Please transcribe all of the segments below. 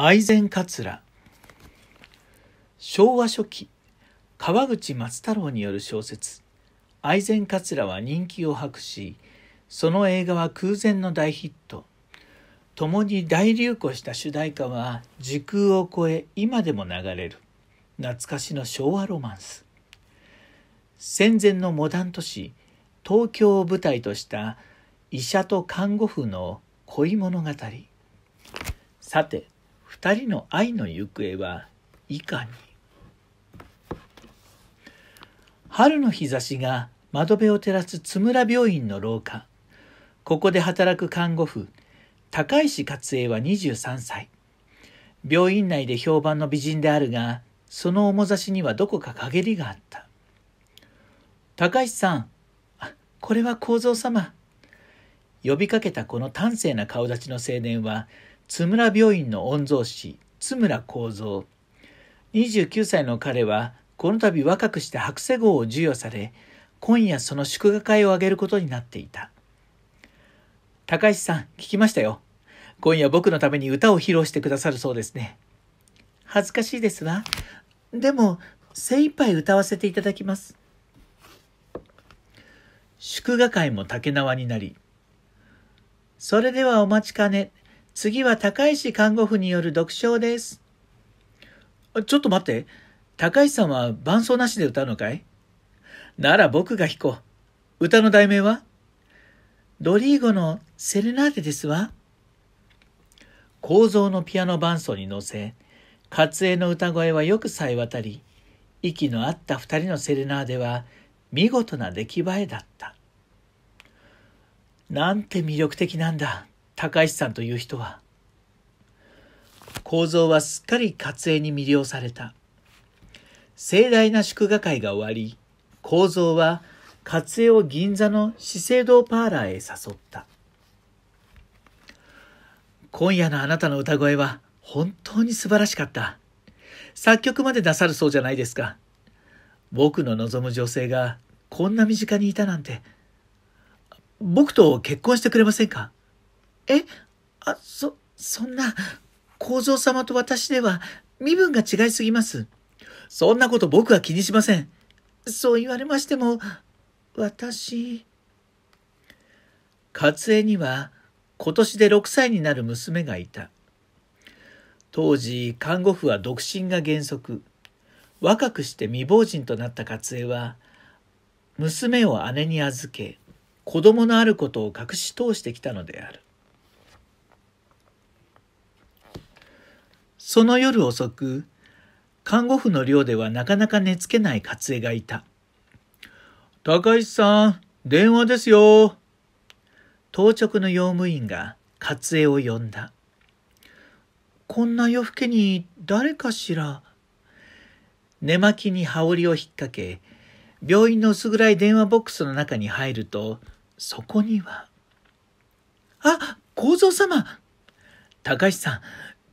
愛禅桂昭和初期川口松太郎による小説「愛禅桂」は人気を博しその映画は空前の大ヒット共に大流行した主題歌は時空を超え今でも流れる懐かしの昭和ロマンス戦前のモダン都市東京を舞台とした医者と看護婦の恋物語さて2人の愛の行方はいかに春の日差しが窓辺を照らす津村病院の廊下ここで働く看護婦高石勝恵は23歳病院内で評判の美人であるがその面差しにはどこか陰りがあった高石さんこれは幸三様呼びかけたこの端正な顔立ちの青年は津村病院の御曹司津村幸三29歳の彼はこの度若くして白瀬号を授与され今夜その祝賀会を挙げることになっていた高石さん聞きましたよ今夜僕のために歌を披露してくださるそうですね恥ずかしいですわでも精一杯歌わせていただきます祝賀会も竹縄になりそれではお待ちかね次は高石看護婦による読唱です。ちょっと待って。高石さんは伴奏なしで歌うのかいなら僕が弾こう。歌の題名はドリーゴのセルナーデですわ。構造のピアノ伴奏に乗せ、活絵の歌声はよくさえ渡り、息の合った二人のセレナーデは見事な出来栄えだった。なんて魅力的なんだ高石さんという人は、構造はすっかり活絵に魅了された。盛大な祝賀会が終わり、構造は活絵を銀座の資生堂パーラーへ誘った。今夜のあなたの歌声は本当に素晴らしかった。作曲までなさるそうじゃないですか。僕の望む女性がこんな身近にいたなんて。僕と結婚してくれませんかえあ、そ、そんな、構造様と私では身分が違いすぎます。そんなこと僕は気にしません。そう言われましても、私。勝エには今年で6歳になる娘がいた。当時、看護婦は独身が原則。若くして未亡人となったツエは、娘を姉に預け、子供のあることを隠し通してきたのである。その夜遅く、看護婦の寮ではなかなか寝つけない勝江がいた。高石さん、電話ですよ。当直の用務員が勝江を呼んだ。こんな夜更けに誰かしら。寝巻きに羽織を引っ掛け、病院の薄暗い電話ボックスの中に入ると、そこには。あ、幸三様高橋さん、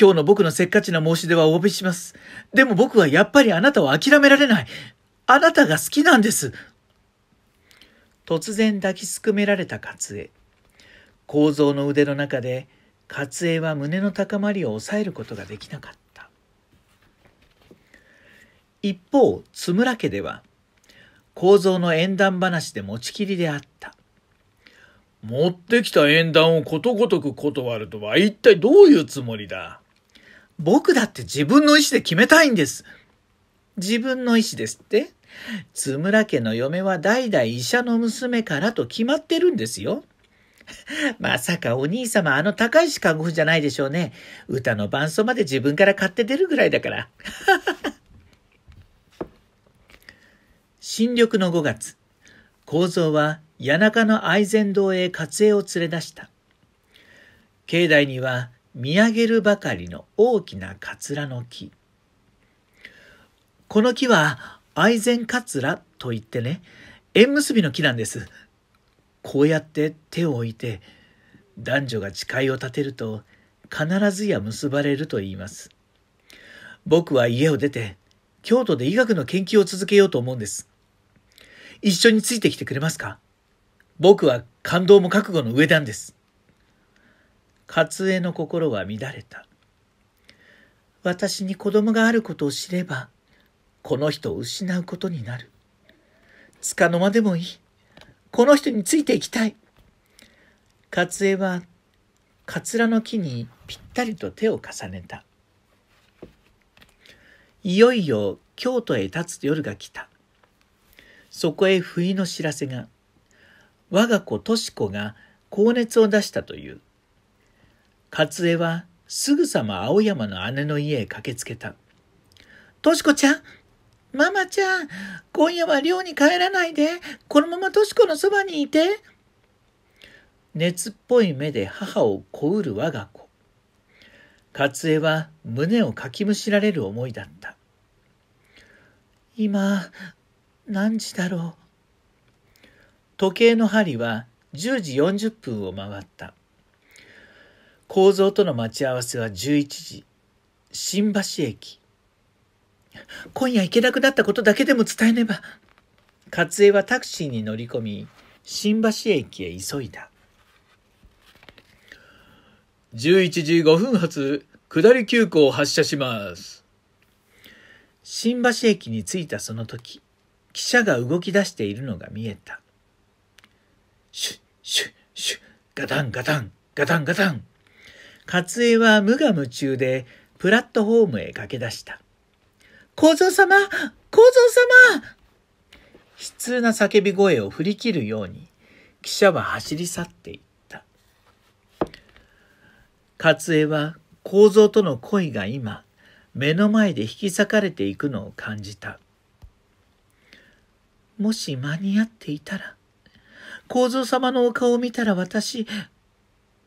今日の僕のせっかちな申し出はお詫びします。でも僕はやっぱりあなたを諦められない。あなたが好きなんです。突然抱きすくめられた勝恵。構造の腕の中で、勝恵は胸の高まりを抑えることができなかった。一方、津村家では、構造の縁談話で持ちきりであった。持ってきた縁談をことごとく断るとは一体どういうつもりだ僕だって自分の意思で決めたいんです。自分の意思ですって津村家の嫁は代々医者の娘からと決まってるんですよ。まさかお兄様あの高石看護婦じゃないでしょうね。歌の伴奏まで自分から買って出るぐらいだから。新緑の5月、構造は谷中の愛禅堂へ活恵を連れ出した。境内には見上げるばかりの大きなカツラの木。この木は愛禅カツラといってね、縁結びの木なんです。こうやって手を置いて、男女が誓いを立てると、必ずや結ばれると言います。僕は家を出て、京都で医学の研究を続けようと思うんです。一緒についてきてくれますか僕は感動も覚悟の上なんです。勝江の心は乱れた。私に子供があることを知れば、この人を失うことになる。つかの間でもいい。この人についていきたい。勝江は、カツラの木にぴったりと手を重ねた。いよいよ京都へ立つ夜が来た。そこへ不意の知らせが、我が子とし子が高熱を出したという。勝江はすぐさま青山の姉の家へ駆けつけた。としこちゃんママちゃん今夜は寮に帰らないでこのままとしこのそばにいて。熱っぽい目で母をこうる我が子。勝江は胸をかきむしられる思いだった。今、何時だろう。時計の針は10時40分を回った。構造との待ち合わせは11時、新橋駅。今夜行けなくなったことだけでも伝えねば。勝江はタクシーに乗り込み、新橋駅へ急いだ。11時5分発、下り急行発車します。新橋駅に着いたその時、汽車が動き出しているのが見えた。シュッシュッシュッ、ガタンガタン、ガタンガタン。勝江は無我夢中でプラットホームへ駆け出した。小僧様小僧様悲痛な叫び声を振り切るように、記者は走り去っていった。勝江は構造との恋が今、目の前で引き裂かれていくのを感じた。もし間に合っていたら、構造様のお顔を見たら私、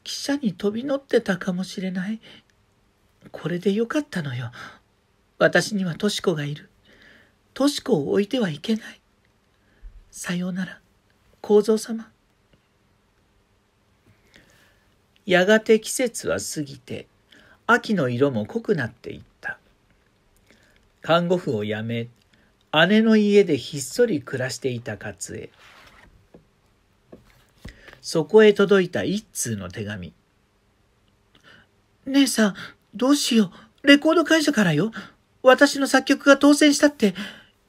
汽車に飛び乗ってたかもしれない。これでよかったのよ。私にはとしこがいる。としこを置いてはいけない。さようなら、幸三様。やがて季節は過ぎて、秋の色も濃くなっていった。看護婦を辞め、姉の家でひっそり暮らしていた勝恵。そこへ届いた一通の手紙。姉さん、どうしよう。レコード会社からよ。私の作曲が当選したって、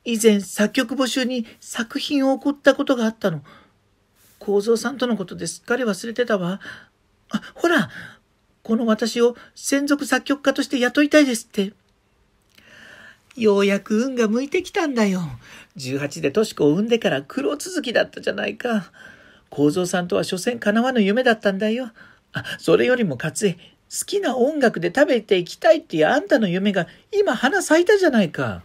以前作曲募集に作品を送ったことがあったの。構造さんとのことですっかり忘れてたわ。あ、ほら、この私を専属作曲家として雇いたいですって。ようやく運が向いてきたんだよ。18でトシコを産んでから苦労続きだったじゃないか。幸三さんとは所詮叶わぬ夢だったんだよ。あ、それよりも勝え。好きな音楽で食べていきたいっていうあんたの夢が今花咲いたじゃないか。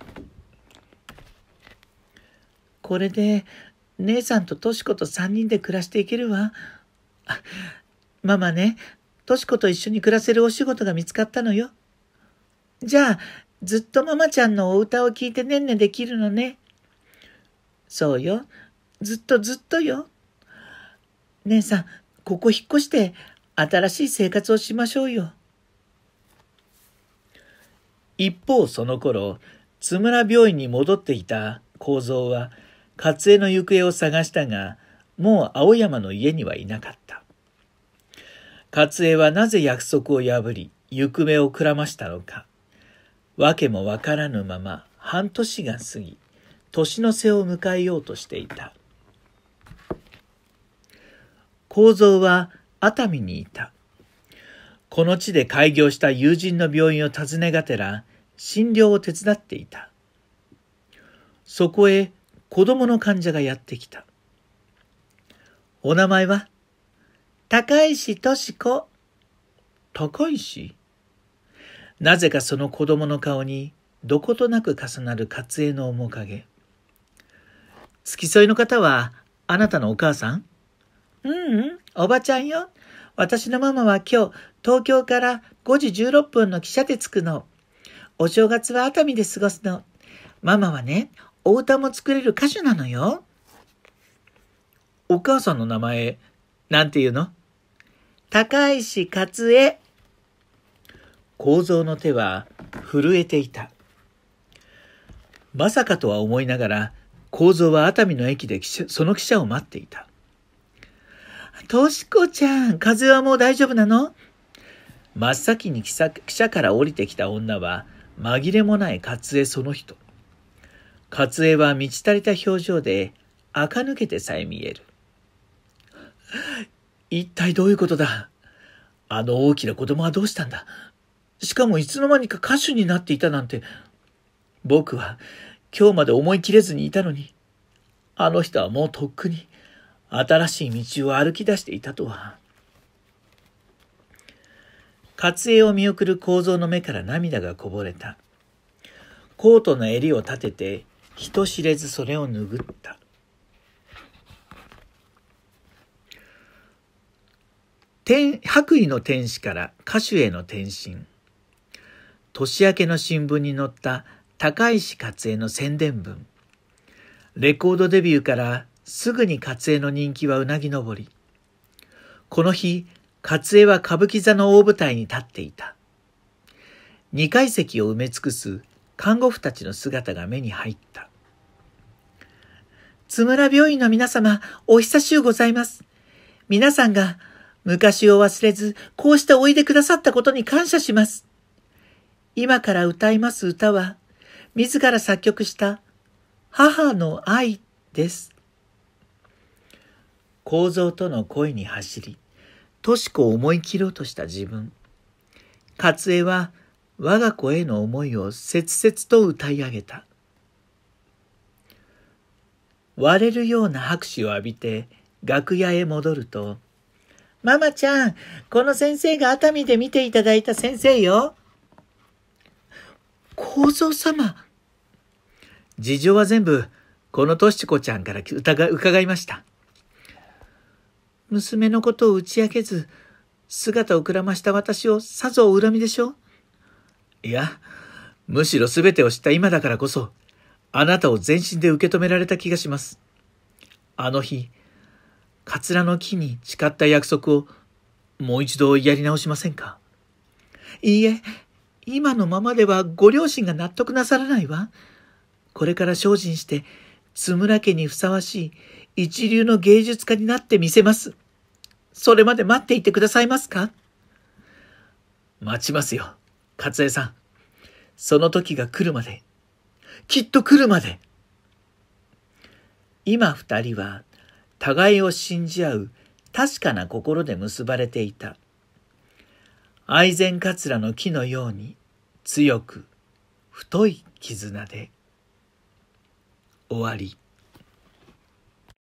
これで、姉さんととし子と3人で暮らしていけるわ。ママね、とし子と一緒に暮らせるお仕事が見つかったのよ。じゃあ、ずっとママちゃんのお歌を聴いてねんねできるのね。そうよ。ずっとずっとよ。姉さん、ここ引っ越して新しい生活をしましょうよ。一方その頃、津村病院に戻っていた幸三は、勝恵の行方を探したが、もう青山の家にはいなかった。勝恵はなぜ約束を破り、行方をくらましたのか。訳もわからぬまま、半年が過ぎ、年の瀬を迎えようとしていた。構造は熱海にいた。この地で開業した友人の病院を訪ねがてら、診療を手伝っていた。そこへ子供の患者がやってきた。お名前は高石敏子。高石なぜかその子供の顔にどことなく重なる活絵の面影。付き添いの方はあなたのお母さんううん、おばちゃんよ。私のママは今日、東京から5時16分の汽車で着くの。お正月は熱海で過ごすの。ママはね、お歌も作れる歌手なのよ。お母さんの名前、なんて言うの高石勝恵。構造の手は震えていた。まさかとは思いながら、構造は熱海の駅でその汽車を待っていた。としこちゃん、風邪はもう大丈夫なの真っ先に記者から降りてきた女は、紛れもない勝江その人。勝江は満ち足りた表情で、垢抜けてさえ見える。一体どういうことだあの大きな子供はどうしたんだしかもいつの間にか歌手になっていたなんて。僕は今日まで思い切れずにいたのに、あの人はもうとっくに新しい道を歩き出していたとは。活影を見送る構造の目から涙がこぼれた。コートの襟を立てて、人知れずそれを拭った。天白衣の天使から歌手への転身。年明けの新聞に載った高石勝影の宣伝文。レコードデビューからすぐに勝江の人気はうなぎ登り。この日、勝江は歌舞伎座の大舞台に立っていた。二階席を埋め尽くす看護婦たちの姿が目に入った。津村病院の皆様、お久しゅうございます。皆さんが昔を忘れず、こうしておいでくださったことに感謝します。今から歌います歌は、自ら作曲した母の愛です。構造との恋に走り、としこを思い切ろうとした自分。勝えは我が子への思いを切々と歌い上げた。割れるような拍手を浴びて楽屋へ戻ると、ママちゃん、この先生が熱海で見ていただいた先生よ。構造様。事情は全部、このとしこちゃんから伺いました。娘のことを打ち明けず、姿をくらました私をさぞお恨みでしょう。いや、むしろ全てを知った今だからこそ、あなたを全身で受け止められた気がします。あの日、カツラの木に誓った約束をもう一度やり直しませんかいいえ、今のままではご両親が納得なさらないわ。これから精進して、津村家にふさわしい一流の芸術家になってみせます。それまで待っていてくださいますか待ちますよ、勝江さん。その時が来るまで。きっと来るまで。今二人は互いを信じ合う確かな心で結ばれていた。愛禅桂の木のように強く太い絆で終わり。